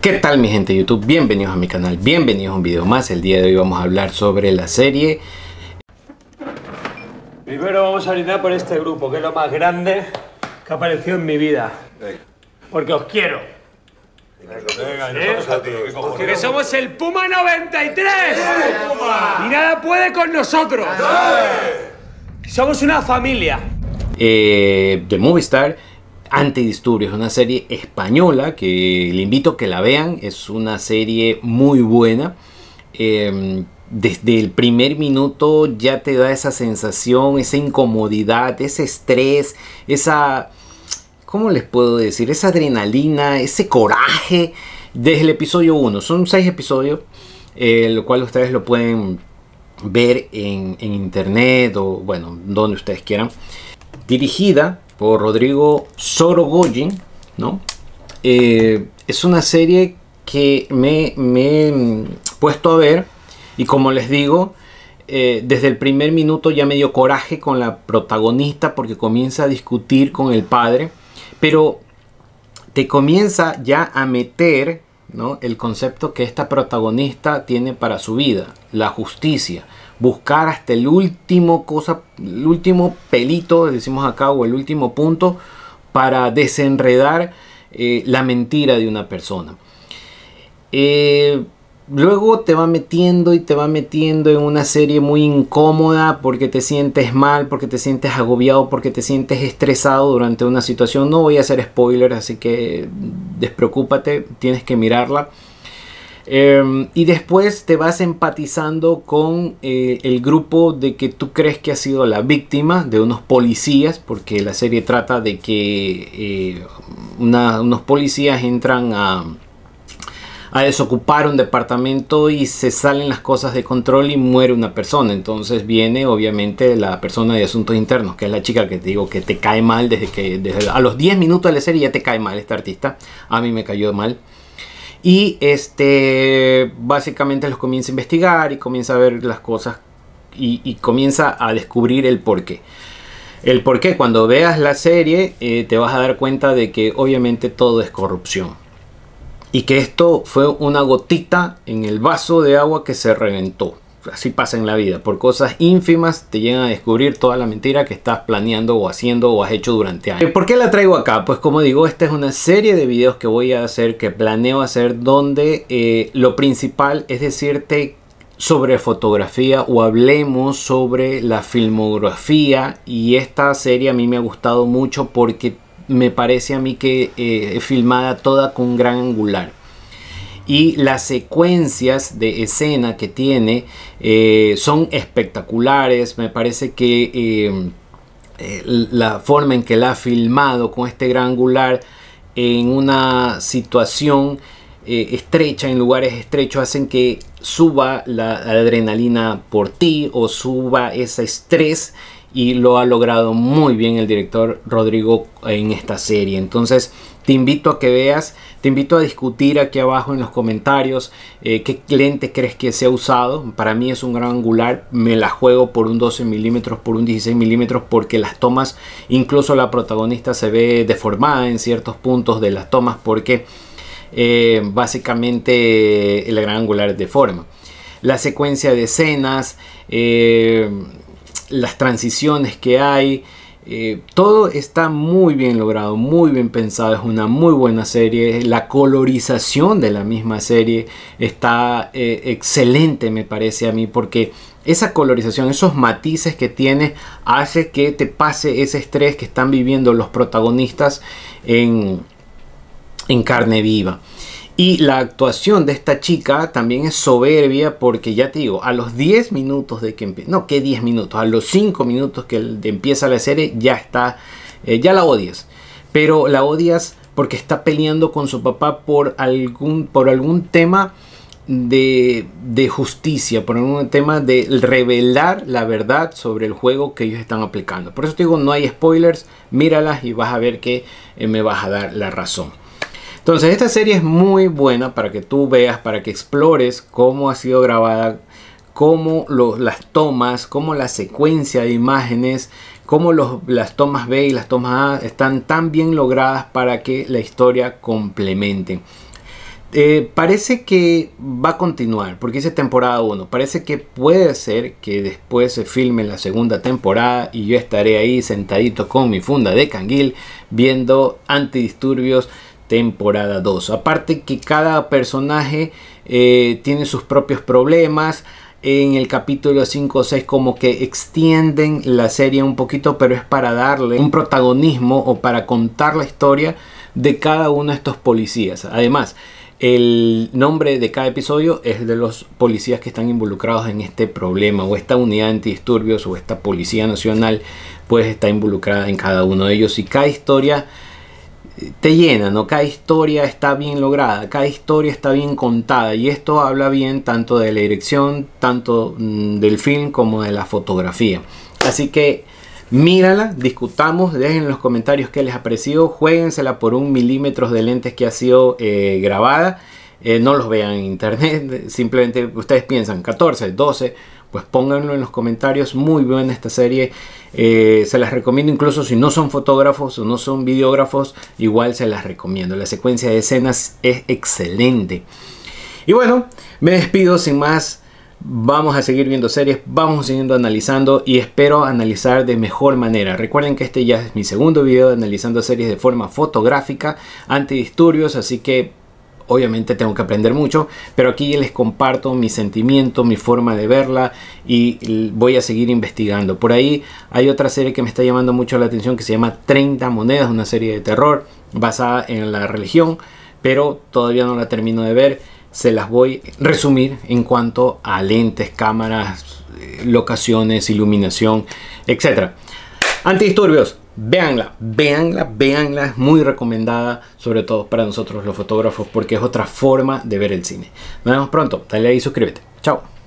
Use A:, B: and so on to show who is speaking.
A: ¿Qué tal mi gente de YouTube? Bienvenidos a mi canal, bienvenidos a un video más. El día de hoy vamos a hablar sobre la serie. Primero vamos a brindar por este grupo, que es lo más grande que apareció en mi vida. Porque os quiero. Porque somos el Puma 93. Y nada puede con nosotros. Somos una familia. Eh, de Movistar Antidisturbios, una serie española que le invito a que la vean, es una serie muy buena. Em, desde el primer minuto ya te da esa sensación, esa incomodidad, ese estrés, esa, ¿cómo les puedo decir? Esa adrenalina, ese coraje desde el episodio 1. Son seis episodios, lo cual ustedes lo pueden ver en, en internet o bueno, donde ustedes quieran. Dirigida por Rodrigo Sorogoyen, ¿no? Eh, es una serie que me, he puesto a ver y como les digo, eh, desde el primer minuto ya me dio coraje con la protagonista porque comienza a discutir con el padre, pero te comienza ya a meter el concepto que esta protagonista tiene para su vida, la justicia, buscar hasta el último cosa, el último pelito, decimos acá, o el último punto para desenredar eh, la mentira de una persona. Eh, luego te va metiendo y te va metiendo en una serie muy incómoda porque te sientes mal, porque te sientes agobiado, porque te sientes estresado durante una situación. No voy a hacer spoilers, así que despreocúpate, tienes que mirarla. Em, y después te vas empatizando con eh, el grupo de que tú crees que ha sido la víctima de unos policías, porque la serie trata de que eh, unos policías entran a, a desocupar un departamento y se salen las cosas de control y muere una persona. Entonces viene obviamente la persona de asuntos internos, que es la chica que te digo que te cae mal desde que desde a los 10 minutos de la serie ya te cae mal esta artista. A mí me cayó mal. Y este básicamente los comienza a investigar y comienza a ver las cosas y, comienza a descubrir el porqué. El por qué cuando veas la serie eh, te vas a dar cuenta de que obviamente todo es corrupción y que esto fue una gotita en el vaso de agua que se reventó. Así pasa en la vida, por cosas ínfimas te llegan a descubrir toda la mentira que estás planeando o haciendo o has hecho durante años. ¿Por qué la traigo acá? Pues como digo, esta es una serie de videos que voy a hacer, que planeo hacer, donde eh, lo principal es decirte sobre fotografía o hablemos sobre la filmografía y esta serie a mí me ha gustado mucho porque me parece a mí que eh, filmada toda con gran angular. Y las secuencias de escena que tiene eh, son espectaculares. Me parece que eh, eh, la forma en que la ha filmado con este gran angular en una situación eh, estrecha, en lugares estrechos, hacen que suba la adrenalina por ti o suba ese estrés y lo ha logrado muy bien el director Rodrigo en esta serie. Entonces te invito a que veas, te invito a discutir aquí abajo en los comentarios eh, qué lente crees que se ha usado. Para mí es un gran angular, me la juego por un 12 milímetros, por un 16 milímetros, porque las tomas, incluso la protagonista se ve deformada en ciertos puntos de las tomas porque eh, básicamente el gran angular de forma. La secuencia de escenas, eh, las transiciones que hay, eh, todo está muy bien logrado, muy bien pensado, es una muy buena serie, la colorización de la misma serie está excelente me parece a mí porque esa colorización, esos matices que tiene hace que te pase ese estrés que están viviendo los protagonistas en en carne viva. Y la actuación de esta chica también es soberbia porque ya te digo, a los 10 minutos de que empieza, no, que 10 minutos, a los 5 minutos que empieza la serie ya está, eh, ya la odias. Pero la odias porque está peleando con su papá por algún, por algún tema de, justicia, por algún tema de revelar la verdad sobre el juego que ellos están aplicando. Por eso te digo, no hay spoilers, míralas y vas a ver que eh, me vas a dar la razón. Entonces esta serie es muy buena para que tú veas, para que explores cómo ha sido grabada, cómo las tomas, cómo la secuencia de imágenes, cómo las tomas B y las tomas A están tan bien logradas para que la historia complemente. Eh, parece que va a continuar, porque es temporada 1. Parece que puede ser que después se filme la segunda temporada y yo estaré ahí sentadito con mi funda de canguil viendo antidisturbios temporada 2. Aparte que cada personaje eh, tiene sus propios problemas. En el capítulo 5 o 6 como que extienden la serie un poquito, pero es para darle un protagonismo o para contar la historia de cada uno de estos policías. Además, el nombre de cada episodio es de los policías que están involucrados en este problema o esta unidad antidisturbios o esta policía nacional pues está involucrada en cada uno de ellos y cada historia te llena, ¿no? Cada historia está bien lograda, cada historia está bien contada y esto habla bien tanto de la dirección, tanto mm, del film como de la fotografía. Así que mírala, discutamos, dejen en los comentarios qué les ha parecido, juéguensela por un milímetro de lentes que ha sido eh, grabada eh, no los vean en internet, simplemente ustedes piensan 14, 12, pues pónganlo en los comentarios. Muy buena esta serie, eh, se las recomiendo incluso si no son fotógrafos o no son videógrafos, igual se las recomiendo. La secuencia de escenas es excelente. Y bueno, me despido sin más. Vamos a seguir viendo series, vamos siguiendo analizando y espero analizar de mejor manera. Recuerden que este ya es mi segundo video analizando series de forma fotográfica, antidisturbios, así que obviamente tengo que aprender mucho, pero aquí les comparto mi sentimiento, mi forma de verla y voy a seguir investigando. Por ahí hay otra serie que me está llamando mucho la atención que se llama 30 monedas, una serie de terror basada en la religión, pero todavía no la termino de ver. Se las voy a resumir en cuanto a lentes, cámaras, eh, locaciones, iluminación, etc. Antidisturbios veanla, veanla, veanla, es muy recomendada, sobre todo para nosotros los fotógrafos, porque es otra forma de ver el cine. Nos vemos pronto, dale ahí y suscríbete. Chao.